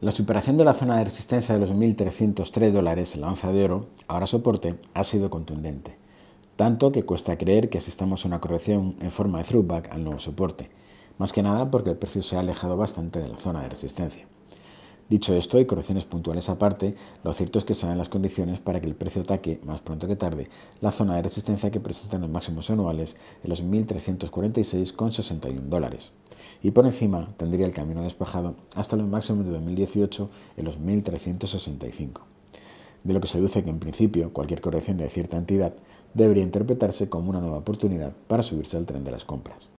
La superación de la zona de resistencia de los 1.303 dólares en la onza de oro, ahora soporte, ha sido contundente, tanto que cuesta creer que asistamos a una corrección en forma de throwback al nuevo soporte, más que nada porque el precio se ha alejado bastante de la zona de resistencia. Dicho esto, y correcciones puntuales aparte, lo cierto es que se dan las condiciones para que el precio ataque, más pronto que tarde, la zona de resistencia que presentan los máximos anuales de los 1.346,61 dólares. Y por encima tendría el camino despejado hasta los máximos de 2018 en los 1.365. De lo que se deduce que en principio cualquier corrección de cierta entidad debería interpretarse como una nueva oportunidad para subirse al tren de las compras.